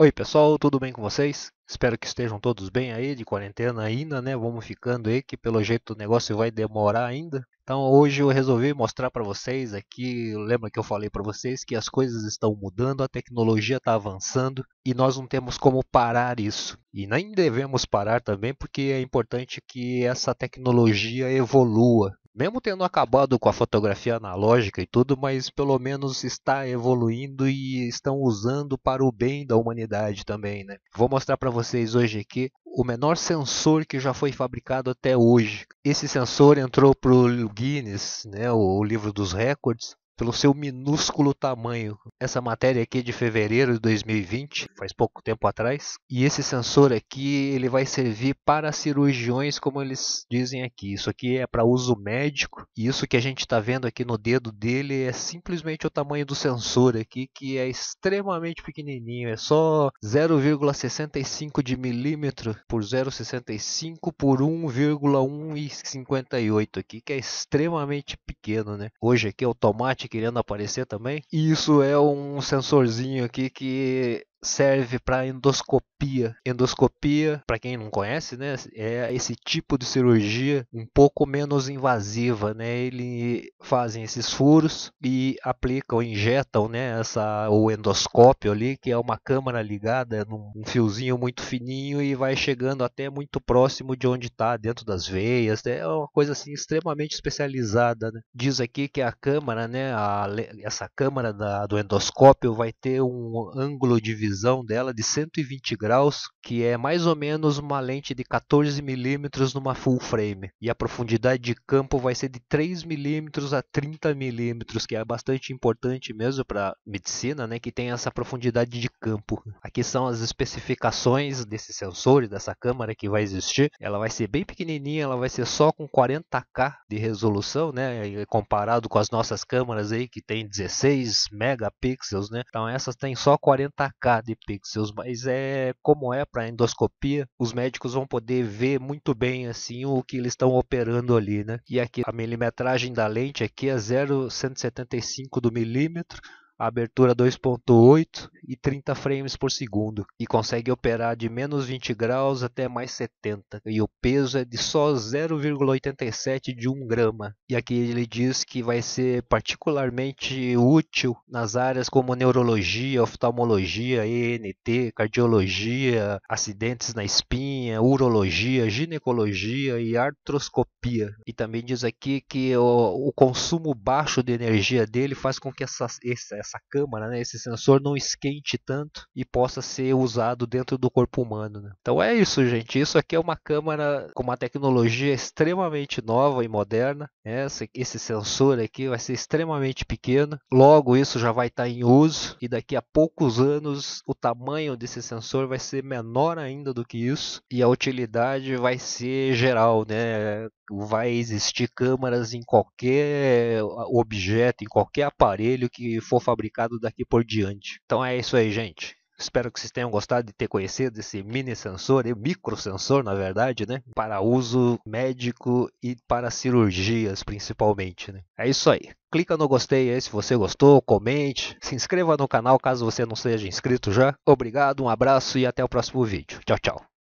Oi pessoal, tudo bem com vocês? Espero que estejam todos bem aí, de quarentena ainda, né? Vamos ficando aí, que pelo jeito o negócio vai demorar ainda. Então hoje eu resolvi mostrar para vocês aqui, lembra que eu falei para vocês que as coisas estão mudando, a tecnologia está avançando e nós não temos como parar isso. E nem devemos parar também, porque é importante que essa tecnologia evolua mesmo tendo acabado com a fotografia analógica e tudo, mas pelo menos está evoluindo e estão usando para o bem da humanidade também, né? Vou mostrar para vocês hoje aqui o menor sensor que já foi fabricado até hoje. Esse sensor entrou para o Guinness, né, o livro dos recordes, pelo seu minúsculo tamanho. Essa matéria aqui é de fevereiro de 2020, faz pouco tempo atrás, e esse sensor aqui ele vai servir para cirurgiões, como eles dizem aqui. Isso aqui é para uso médico, e isso que a gente está vendo aqui no dedo dele é simplesmente o tamanho do sensor aqui, que é extremamente pequenininho, é só 0,65 de milímetro por 0,65 por 1,158 aqui, que é extremamente pequeno, né? Hoje aqui é automático querendo aparecer também. E isso é um sensorzinho aqui que serve para endoscopia. Endoscopia, para quem não conhece, né, é esse tipo de cirurgia um pouco menos invasiva, né? Ele fazem esses furos e aplicam, injetam, né, essa o endoscópio ali, que é uma câmara ligada num um fiozinho muito fininho e vai chegando até muito próximo de onde está dentro das veias. Né? É uma coisa assim extremamente especializada. Né? Diz aqui que a câmara, né, a, essa câmara da, do endoscópio vai ter um ângulo de visão visão dela de 120 graus, que é mais ou menos uma lente de 14 milímetros numa full frame. E a profundidade de campo vai ser de 3 milímetros a 30 milímetros, que é bastante importante mesmo para medicina, né, que tem essa profundidade de campo. Aqui são as especificações desse sensor e dessa câmera que vai existir. Ela vai ser bem pequenininha, ela vai ser só com 40K de resolução, né, comparado com as nossas câmeras aí que tem 16 megapixels, né? Então essas tem só 40K de pixels, mas é como é para endoscopia, os médicos vão poder ver muito bem assim o que eles estão operando ali, né? E aqui a milimetragem da lente aqui é 0,175 do milímetro a abertura 2.8 e 30 frames por segundo e consegue operar de menos 20 graus até mais 70 e o peso é de só 0,87 de 1 grama e aqui ele diz que vai ser particularmente útil nas áreas como neurologia, oftalmologia, ENT, cardiologia, acidentes na espinha, urologia, ginecologia e artroscopia e também diz aqui que o, o consumo baixo de energia dele faz com que essas essa essa câmara, né, esse sensor não esquente tanto e possa ser usado dentro do corpo humano. Né? Então é isso, gente. Isso aqui é uma câmara com uma tecnologia extremamente nova e moderna. Né, essa, Esse, sensor aqui vai ser extremamente pequeno. Logo isso já vai estar tá em uso e daqui a poucos anos o tamanho desse sensor vai ser menor ainda do que isso e a utilidade vai ser geral, né? vai existir câmaras em qualquer objeto, em qualquer aparelho que for fabricado daqui por diante. Então é isso aí, gente. Espero que vocês tenham gostado de ter conhecido esse mini sensor, micro microsensor na verdade, né? Para uso médico e para cirurgias principalmente. Né? É isso aí. Clica no gostei aí se você gostou, comente, se inscreva no canal caso você não seja inscrito já. Obrigado, um abraço e até o próximo vídeo. Tchau, tchau.